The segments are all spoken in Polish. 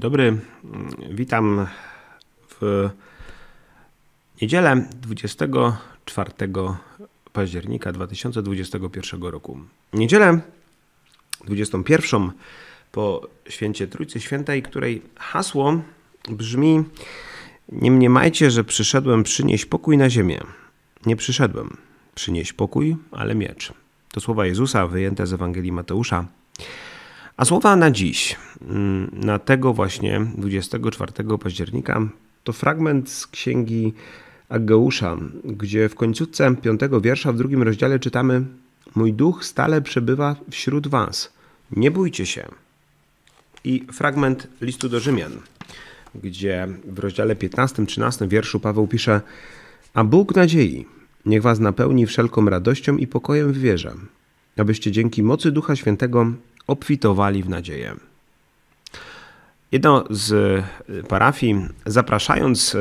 Dzień dobry. Witam w niedzielę 24 października 2021 roku. Niedzielę 21 po święcie Trójcy Świętej, której hasło brzmi: Nie mniemajcie, że przyszedłem przynieść pokój na ziemię. Nie przyszedłem przynieść pokój, ale miecz. To słowa Jezusa wyjęte z Ewangelii Mateusza a słowa na dziś, mm, na tego właśnie 24 października, to fragment z księgi Ageusza, gdzie w końcówce piątego wiersza w drugim rozdziale czytamy: Mój duch stale przebywa wśród was. Nie bójcie się. I fragment listu do Rzymian, gdzie w rozdziale 15-13 wierszu Paweł pisze: A Bóg nadziei niech was napełni wszelką radością i pokojem w wierze, abyście dzięki mocy Ducha Świętego obfitowali w nadzieję. Jedna z e, parafii, zapraszając e,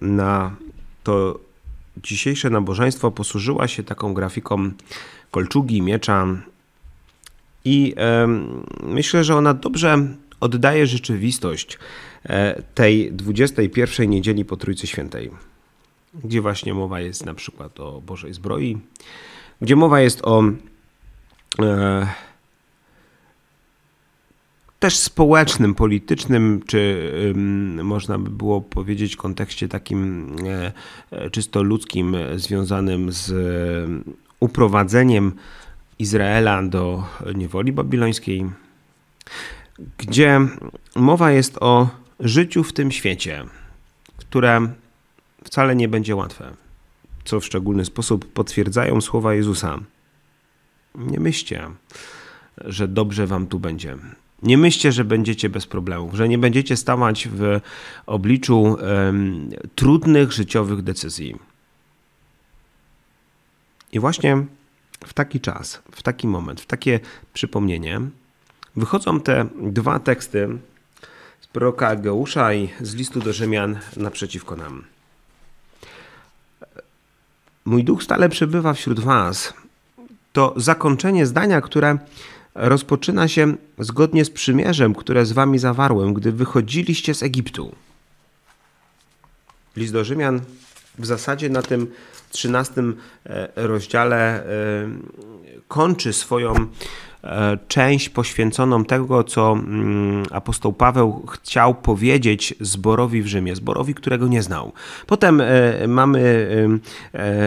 na to dzisiejsze nabożeństwo, posłużyła się taką grafiką kolczugi, miecza. I e, myślę, że ona dobrze oddaje rzeczywistość tej 21 niedzieli po Trójcy Świętej, gdzie właśnie mowa jest na przykład o Bożej zbroi, gdzie mowa jest o też społecznym, politycznym, czy można by było powiedzieć kontekście takim e, e, czysto ludzkim, związanym z e, uprowadzeniem Izraela do niewoli babilońskiej, gdzie mowa jest o życiu w tym świecie, które wcale nie będzie łatwe, co w szczególny sposób potwierdzają słowa Jezusa. Nie myślcie, że dobrze wam tu będzie nie myślcie, że będziecie bez problemów, że nie będziecie stawać w obliczu um, trudnych życiowych decyzji. I właśnie w taki czas, w taki moment, w takie przypomnienie wychodzą te dwa teksty z proroka Ageusza i z listu do Rzymian naprzeciwko nam. Mój duch stale przebywa wśród Was. To zakończenie zdania, które rozpoczyna się zgodnie z przymierzem, które z wami zawarłem, gdy wychodziliście z Egiptu. List do Rzymian, w zasadzie na tym 13 e, rozdziale e, kończy swoją e, część poświęconą tego, co mm, apostoł Paweł chciał powiedzieć zborowi w Rzymie, zborowi, którego nie znał. Potem mamy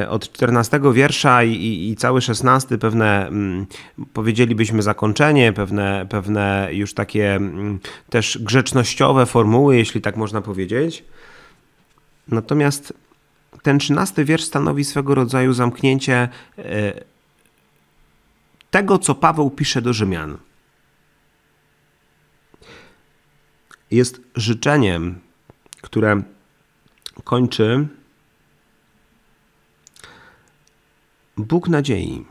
od 14 wiersza i, cały 16 pewne, mm, powiedzielibyśmy, zakończenie, pewne, pewne już takie mm, też grzecznościowe formuły, jeśli tak można powiedzieć. Natomiast ten trzynasty wiersz stanowi swego rodzaju zamknięcie e, tego, co Paweł pisze do Rzymian. Jest życzeniem, które kończy Bóg nadziei.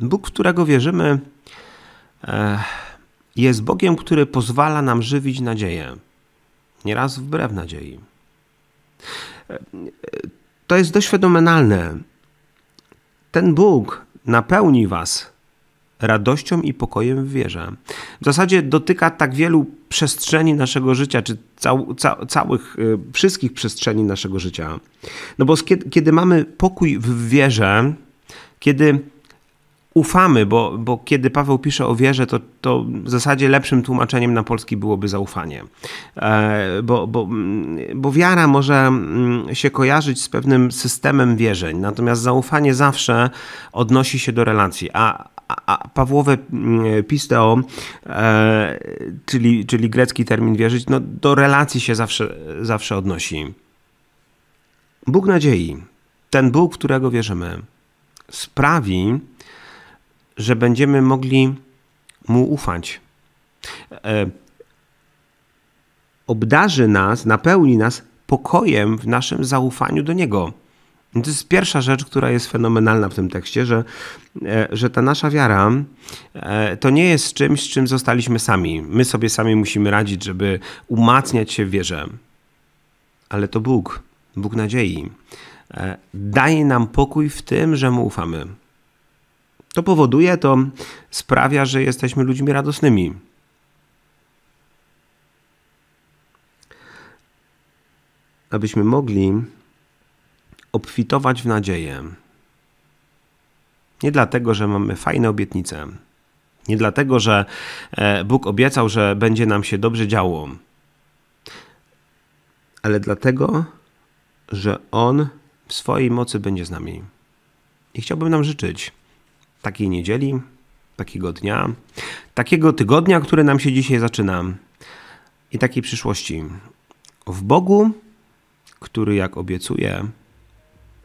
Bóg, w którego wierzymy, e, jest Bogiem, który pozwala nam żywić nadzieję, nieraz wbrew nadziei. To jest dość fenomenalne. Ten Bóg napełni was radością i pokojem w wierze. W zasadzie dotyka tak wielu przestrzeni naszego życia, czy cał, ca, całych, y, wszystkich przestrzeni naszego życia. No bo kiedy, kiedy mamy pokój w wierze, kiedy ufamy, bo, bo kiedy Paweł pisze o wierze, to, to w zasadzie lepszym tłumaczeniem na polski byłoby zaufanie. E, bo, bo, mm, bo wiara może mm, się kojarzyć z pewnym systemem wierzeń, natomiast zaufanie zawsze odnosi się do relacji, a, a Pawłowe mm, pisteo, e, czyli, czyli grecki termin wierzyć, no, do relacji się zawsze, zawsze odnosi. Bóg nadziei, ten Bóg, którego wierzymy, sprawi, że będziemy mogli mu ufać. E, obdarzy nas, napełni nas pokojem w naszym zaufaniu do Niego. I to jest pierwsza rzecz, która jest fenomenalna w tym tekście, że, e, że ta nasza wiara e, to nie jest czymś, z czym zostaliśmy sami. My sobie sami musimy radzić, żeby umacniać się w wierze. Ale to Bóg, Bóg nadziei, daje nam pokój w tym, że Mu ufamy to powoduje, to sprawia, że jesteśmy ludźmi radosnymi. Abyśmy mogli obfitować w nadzieję. Nie dlatego, że mamy fajne obietnice. Nie dlatego, że e, Bóg obiecał, że będzie nam się dobrze działo. Ale dlatego, że On w swojej mocy będzie z nami. I chciałbym nam życzyć, takiej niedzieli, takiego dnia, takiego tygodnia, który nam się dzisiaj zaczyna i takiej przyszłości. W Bogu, który jak obiecuje,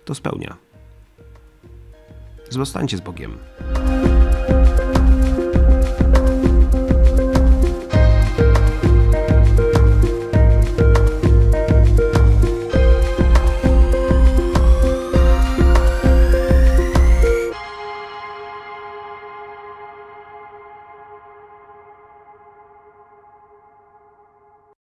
to spełnia. Zostańcie z Bogiem.